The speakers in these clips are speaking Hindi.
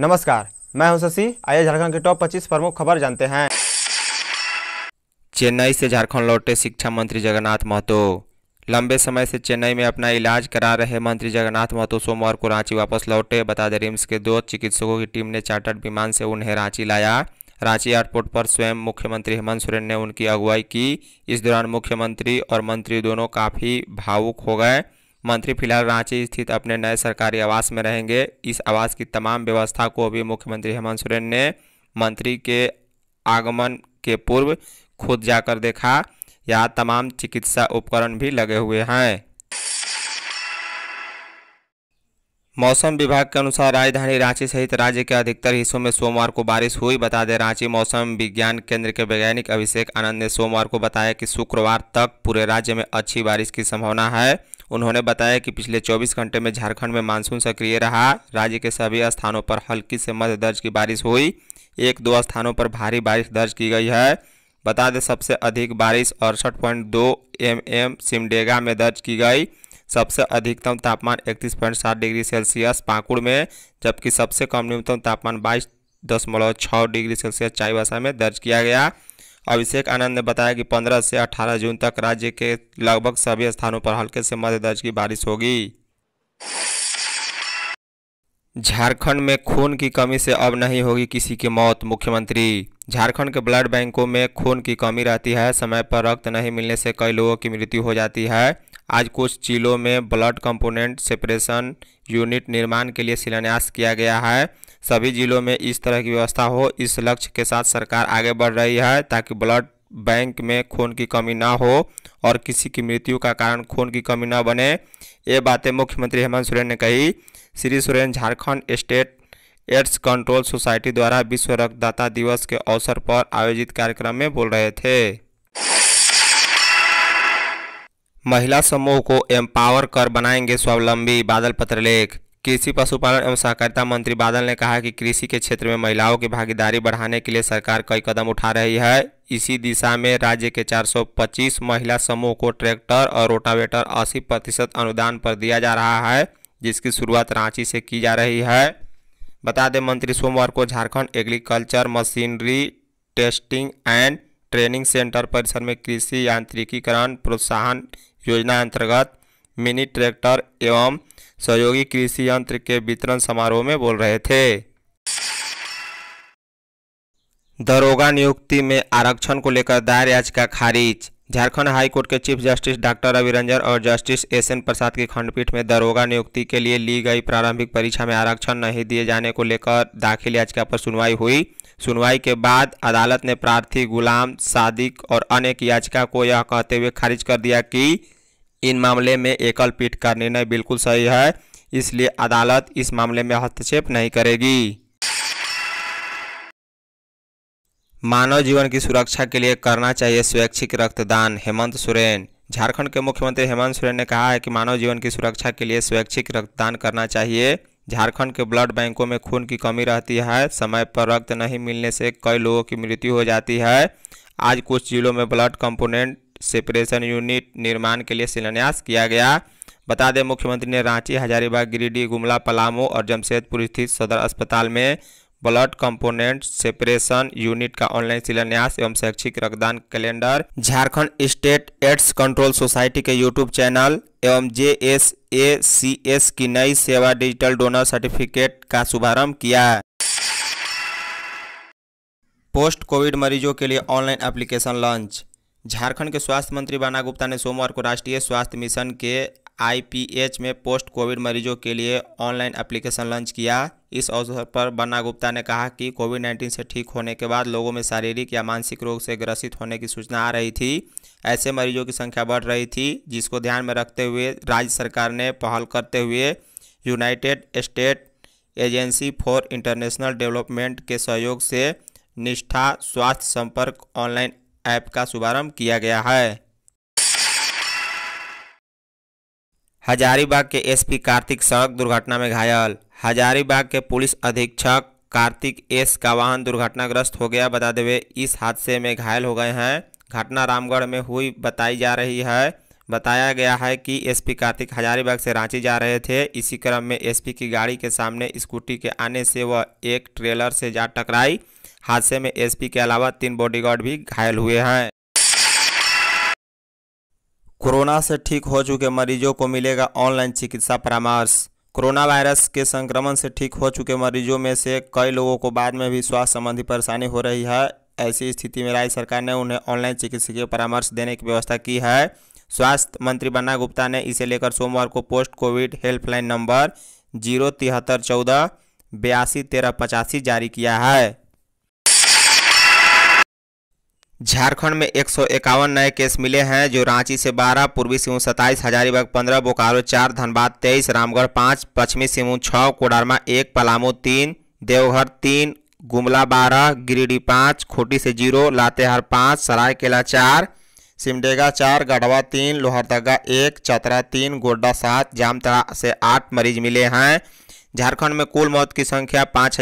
नमस्कार मैं हूं शशि आइए झारखंड के टॉप 25 प्रमुख खबर जानते हैं चेन्नई से झारखंड लौटे शिक्षा मंत्री जगन्नाथ महतो लंबे समय से चेन्नई में अपना इलाज करा रहे मंत्री जगन्नाथ महतो सोमवार को रांची वापस लौटे बता दें रिम्स के दो चिकित्सकों की टीम ने चार्टर्ड विमान से उन्हें रांची लाया रांची एयरपोर्ट पर स्वयं मुख्यमंत्री हेमंत सोरेन ने उनकी अगुवाई की इस दौरान मुख्यमंत्री और मंत्री दोनों काफ़ी भावुक हो गए मंत्री फिलहाल रांची स्थित अपने नए सरकारी आवास में रहेंगे इस आवास की तमाम व्यवस्था को भी मुख्यमंत्री हेमंत सोरेन ने मंत्री के आगमन के पूर्व खुद जाकर देखा यहाँ तमाम चिकित्सा उपकरण भी लगे हुए हैं मौसम विभाग के अनुसार राजधानी रांची सहित राज्य के अधिकतर हिस्सों में सोमवार को बारिश हुई बता दें रांची मौसम विज्ञान केंद्र के वैज्ञानिक अभिषेक आनंद ने सोमवार को बताया कि शुक्रवार तक पूरे राज्य में अच्छी बारिश की संभावना है उन्होंने बताया कि पिछले 24 घंटे में झारखंड में मानसून सक्रिय रहा राज्य के सभी स्थानों पर हल्की से मध्य दर्ज की बारिश हुई एक दो स्थानों पर भारी बारिश दर्ज की गई है बता दें सबसे अधिक बारिश अड़सठ पॉइंट दो एम एम सिमडेगा में दर्ज की गई सबसे अधिकतम तापमान इकतीस पॉइंट सात डिग्री सेल्सियस पाकुड़ में जबकि सबसे कम न्यूनतम तापमान बाईस दशमलव छः डिग्री सेल्सियस चाईबासा में दर्ज किया गया अभिषेक आनंद ने बताया कि 15 से 18 जून तक राज्य के लगभग सभी स्थानों पर हल्के से मध्य दर्ज की बारिश होगी झारखंड में खून की कमी से अब नहीं होगी किसी की मौत मुख्यमंत्री झारखंड के ब्लड बैंकों में खून की कमी रहती है समय पर रक्त नहीं मिलने से कई लोगों की मृत्यु हो जाती है आज कुछ जिलों में ब्लड कंपोनेंट सेपरेशन यूनिट निर्माण के लिए शिलान्यास किया गया है सभी जिलों में इस तरह की व्यवस्था हो इस लक्ष्य के साथ सरकार आगे बढ़ रही है ताकि ब्लड बैंक में खून की कमी ना हो और किसी की मृत्यु का कारण खून की कमी ना बने ये बातें मुख्यमंत्री हेमंत सोरेन ने कही Shri Soren Jharkhand state AIDS control society द्वारा विश्व रक्तदाता दिवस के अवसर पर आयोजित कार्यक्रम में बोल रहे थे महिला समूह को एम्पावर कर बनाएंगे स्वावलंबी बादल पत्रलेख कृषि पशुपालन एवं सहकारिता मंत्री बादल ने कहा कि कृषि के क्षेत्र में महिलाओं की भागीदारी बढ़ाने के लिए सरकार कई कदम उठा रही है इसी दिशा में राज्य के 425 महिला समूह को ट्रैक्टर और रोटावेटर 80 प्रतिशत अनुदान पर दिया जा रहा है जिसकी शुरुआत रांची से की जा रही है बता दें मंत्री सोमवार को Jharkhand agriculture machinery testing and training centre परिसर में कृषि यांत्रिकीकरण प्रोत्साहन योजना अंतर्गत मिनी ट्रैक्टर एवं सहयोगी कृषि यंत्र के वितरण समारोह में बोल रहे थे दरोगा नियुक्ति में आरक्षण को लेकर दायर याचिका खारिज झारखंड हाईकोर्ट के chief justice doctor Ravi Ranjan और जस्टिस एस एन प्रसाद की खंडपीठ में दरोगा नियुक्ति के लिए ली गई प्रारंभिक परीक्षा में आरक्षण नहीं दिए जाने को लेकर दाखिल याचिका पर सुनवाई हुई सुनवाई के बाद अदालत ने प्रार्थी गुलाम सादिक और अनेक याचिका को यह कहते हुए खारिज कर दिया कि इन मामले में एकल पीठ का निर्णय बिल्कुल सही है इसलिए अदालत इस मामले में हस्तक्षेप नहीं करेगी मानव जीवन की सुरक्षा के लिए करना चाहिए स्वैच्छिक रक्तदान हेमंत सोरेन झारखंड के मुख्यमंत्री हेमंत सोरेन ने कहा है कि मानव जीवन की सुरक्षा के लिए स्वैच्छिक रक्तदान करना चाहिए झारखंड के ब्लड बैंकों में खून की कमी रहती है समय पर रक्त नहीं मिलने से कई लोगों की मृत्यु हो जाती है आज कुछ जिलों में ब्लड कंपोनेंट सेपरेशन यूनिट निर्माण के लिए शिलान्यास किया गया बता दें मुख्यमंत्री ने रांची हजारीबाग गिरिडीह गुमला पलामू और जमशेदपुर स्थित सदर अस्पताल में ब्लड कंपोनेंट सेपरेशन यूनिट का ऑनलाइन शिलान्यास एवं शैक्षिक रक्तदान calendar Jharkhand state AIDS control society के यूट्यूब चैनल एवं J S A C S की नई सेवा डिजिटल डोनर सर्टिफिकेट का शुभारंभ किया पोस्ट कोविड मरीजों के लिए ऑनलाइन एप्लीकेशन लॉन्च झारखंड के स्वास्थ्य मंत्री बाना गुप्ता ने सोमवार को राष्ट्रीय स्वास्थ्य मिशन के आईपीएच में पोस्ट कोविड मरीजों के लिए ऑनलाइन एप्लीकेशन लॉन्च किया इस अवसर पर बन्ना गुप्ता ने कहा कि कोविड 19 से ठीक होने के बाद लोगों में शारीरिक या मानसिक रोग से ग्रसित होने की सूचना आ रही थी ऐसे मरीजों की संख्या बढ़ रही थी जिसको ध्यान में रखते हुए राज्य सरकार ने पहल करते हुए United State agency for international development के सहयोग से निष्ठा स्वास्थ्य संपर्क ऑनलाइन ऐप का शुभारम्भ किया गया है हजारीबाग के एसपी कार्तिक सड़क दुर्घटना में घायल हजारीबाग के पुलिस अधीक्षक कार्तिक एस का वाहन दुर्घटनाग्रस्त हो गया बता देवे इस हादसे में घायल हो गए हैं घटना रामगढ़ में हुई बताई जा रही है बताया गया है कि एसपी कार्तिक हजारीबाग से रांची जा रहे थे इसी क्रम में एसपी की गाड़ी के सामने स्कूटी के आने से वह एक ट्रेलर से जा टकराई हादसे में एसपी के अलावा तीन बॉडीगार्ड भी घायल हुए हैं कोरोना से ठीक हो चुके मरीजों को मिलेगा ऑनलाइन चिकित्सा परामर्श कोरोना वायरस के संक्रमण से ठीक हो चुके मरीजों में से कई लोगों को बाद में भी स्वास्थ्य संबंधी परेशानी हो रही है ऐसी स्थिति में राज्य सरकार ने उन्हें ऑनलाइन चिकित्सकीय परामर्श देने की व्यवस्था की है स्वास्थ्य मंत्री बन्ना गुप्ता ने इसे लेकर सोमवार को post COVID helpline number zero तिहत्तर चौदह बयासी तेरह पचासी जारी किया है झारखंड में एक सौ इक्यावन नए केस मिले हैं जो रांची से 12, पूर्वी सिंहभूम सत्ताईस हजारीबाग 15, बोकारो 4, धनबाद 23, रामगढ़ 5, पश्चिमी सिंहभूम 6, कोडरमा 1, पलामू 3, देवघर 3, गुमला 12, गिरिडीह 5, खूंटी से 0, लातेहार 5, सरायकेला 4, सिमडेगा 4, गढ़वा 3, लोहरदगा 1, चतरा 3, गोड्डा 7, जामतरा से आठ मरीज मिले हैं झारखंड में कुल मौत की संख्या पाँच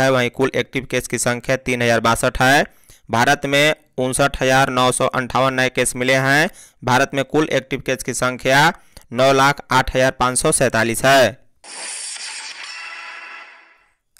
है वहीं कुल एक्टिव केस की संख्या तीन है भारत में उनसठ हजार नौ सौ अंठावन नए केस मिले हैं भारत में कुल एक्टिव केस की संख्या नौ लाख आठ हजार पाँच सौ सैतालीस है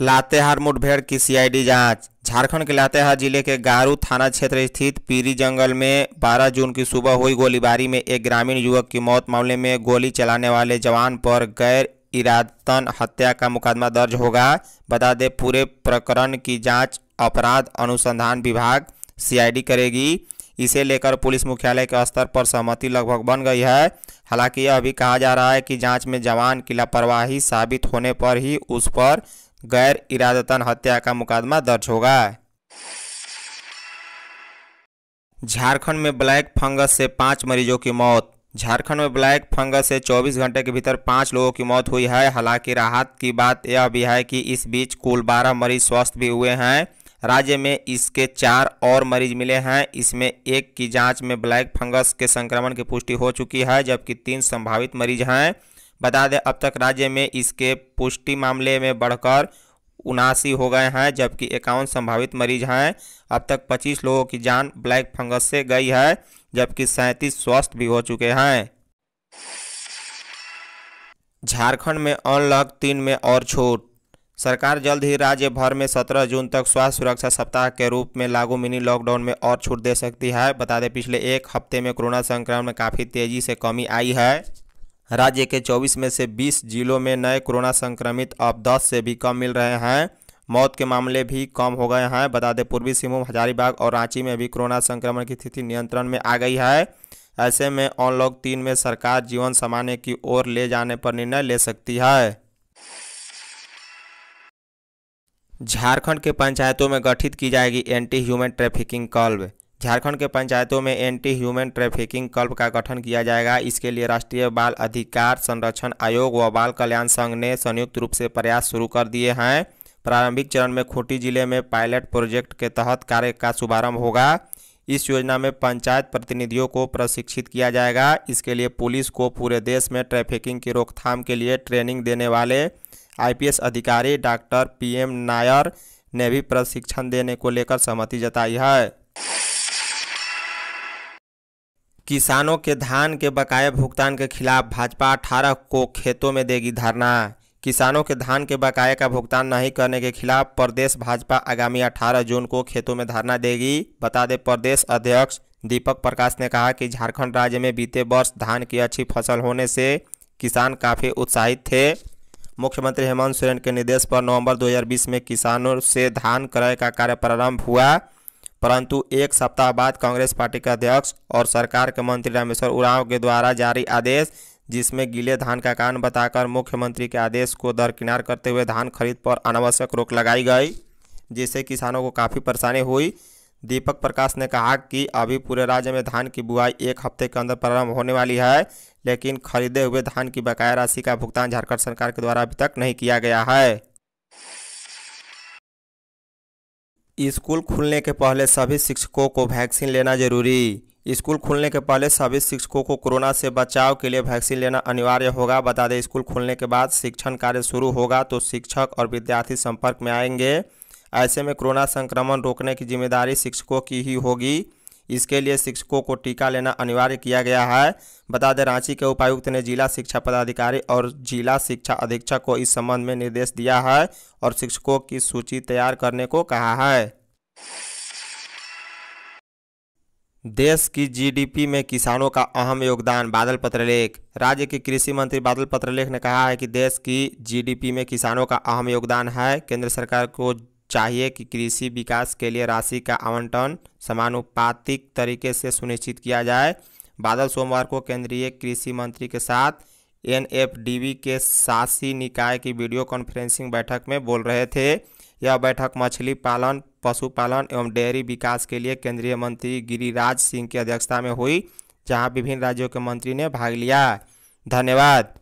लातेहार मुठभेड़ की सीआईडी जांच झारखंड के लातेहार जिले के गारू थाना क्षेत्र स्थित पीरी जंगल में 12 जून की सुबह हुई गोलीबारी में एक ग्रामीण युवक की मौत मामले में गोली चलाने वाले जवान पर गैर इरादतन हत्या का मुकदमा दर्ज होगा बता दें पूरे प्रकरण की जांच अपराध अनुसंधान विभाग सीआईडी करेगी इसे लेकर पुलिस मुख्यालय के स्तर पर सहमति लगभग बन गई है हालांकि यह अभी कहा जा रहा है कि जांच में जवान की लापरवाही साबित होने पर ही उस पर गैर इरादतन हत्या का मुकदमा दर्ज होगा झारखंड में ब्लैक फंगस से पाँच मरीजों की मौत झारखंड में ब्लैक फंगस से 24 घंटे के भीतर पाँच लोगों की मौत हुई है हालांकि राहत की बात यह भी है कि इस बीच कुल 12 मरीज स्वस्थ भी हुए हैं राज्य में इसके चार और मरीज मिले हैं इसमें एक की जांच में ब्लैक फंगस के संक्रमण की पुष्टि हो चुकी है जबकि तीन संभावित मरीज हैं बता दें अब तक राज्य में इसके पुष्टि मामले में बढ़कर उनासी हो गए हैं जबकि इक्यावन संभावित मरीज हैं अब तक 25 लोगों की जान ब्लैक फंगस से गई है जबकि सैंतीस स्वस्थ भी हो चुके हैं झारखंड में अनलॉक तीन में और छूट सरकार जल्द ही राज्य भर में 17 जून तक स्वास्थ्य सुरक्षा सप्ताह के रूप में लागू मिनी लॉकडाउन में और छूट दे सकती है बता दें पिछले एक हफ्ते में कोरोना संक्रमण में काफ़ी तेज़ी से कमी आई है राज्य के 24 में से 20 जिलों में नए कोरोना संक्रमित अब 10 से भी कम मिल रहे हैं मौत के मामले भी कम हो गए हैं बता दें पूर्वी सिंहभूम हजारीबाग और रांची में भी कोरोना संक्रमण की स्थिति नियंत्रण में आ गई है ऐसे में अनलॉक तीन में सरकार जीवन सामान्य की ओर ले जाने पर निर्णय ले सकती है झारखंड के पंचायतों में गठित की जाएगी anti human trafficking club Jharkhand के पंचायतों में एंटी ह्यूमन ट्रैफिकिंग कल्ब का गठन किया जाएगा इसके लिए राष्ट्रीय बाल अधिकार संरक्षण आयोग व बाल कल्याण संघ ने संयुक्त रूप से प्रयास शुरू कर दिए हैं प्रारंभिक चरण में खूंटी जिले में पायलट प्रोजेक्ट के तहत कार्य का शुभारंभ होगा इस योजना में पंचायत प्रतिनिधियों को प्रशिक्षित किया जाएगा इसके लिए पुलिस को पूरे देश में ट्रैफिकिंग की रोकथाम के लिए ट्रेनिंग देने वाले आईपीएस अधिकारी डॉक्टर पीएम नायर ने भी प्रशिक्षण देने को लेकर सहमति जताई है किसानों के धान के बकाए भुगतान के खिलाफ भाजपा 18 को खेतों में देगी धरना किसानों के धान के बकाया का भुगतान नहीं करने के खिलाफ प्रदेश भाजपा आगामी 18 जून को खेतों में धरना देगी बता दें प्रदेश अध्यक्ष दीपक प्रकाश ने कहा कि झारखंड राज्य में बीते वर्ष धान की अच्छी फसल होने से किसान काफ़ी उत्साहित थे मुख्यमंत्री हेमंत सोरेन के निर्देश पर नवंबर 2020 में किसानों से धान क्रय का कार्य प्रारंभ हुआ परंतु एक सप्ताह बाद कांग्रेस पार्टी के अध्यक्ष और सरकार के मंत्री रामेश्वर उरांव के द्वारा जारी आदेश जिसमें गीले धान का कारण बताकर मुख्यमंत्री के आदेश को दरकिनार करते हुए धान खरीद पर अनावश्यक रोक लगाई गई जिससे किसानों को काफ़ी परेशानी हुई दीपक प्रकाश ने कहा कि अभी पूरे राज्य में धान की बुआई एक हफ्ते के अंदर प्रारंभ होने वाली है लेकिन खरीदे हुए धान की बकाया राशि का भुगतान झारखंड सरकार के द्वारा अभी तक नहीं किया गया है स्कूल खुलने के पहले सभी शिक्षकों को वैक्सीन लेना जरूरी स्कूल खुलने के पहले सभी शिक्षकों को कोरोना से बचाव के लिए वैक्सीन लेना अनिवार्य होगा बता दें स्कूल खुलने के बाद शिक्षण कार्य शुरू होगा तो शिक्षक और विद्यार्थी संपर्क में आएंगे ऐसे में कोरोना संक्रमण रोकने की जिम्मेदारी शिक्षकों की ही होगी इसके लिए शिक्षकों को टीका लेना अनिवार्य किया गया है बता दें रांची के उपायुक्त ने जिला शिक्षा पदाधिकारी और जिला शिक्षा अधीक्षक को इस संबंध में निर्देश दिया है और शिक्षकों की सूची तैयार करने को कहा है देश की जीडीपी में किसानों का अहम योगदान बादल पत्रलेख राज्य के कृषि मंत्री बादल पत्रलेख ने कहा है कि देश की जीडीपी में किसानों का अहम योगदान है केंद्र सरकार को चाहिए कि कृषि विकास के लिए राशि का आवंटन समानुपातिक तरीके से सुनिश्चित किया जाए बादल सोमवार को केंद्रीय कृषि मंत्री के साथ एन के शासी निकाय की वीडियो कॉन्फ्रेंसिंग बैठक में बोल रहे थे यह बैठक मछली पालन पशुपालन एवं डेयरी विकास के लिए केंद्रीय मंत्री गिरिराज सिंह की अध्यक्षता में हुई जहां विभिन्न राज्यों के मंत्री ने भाग लिया धन्यवाद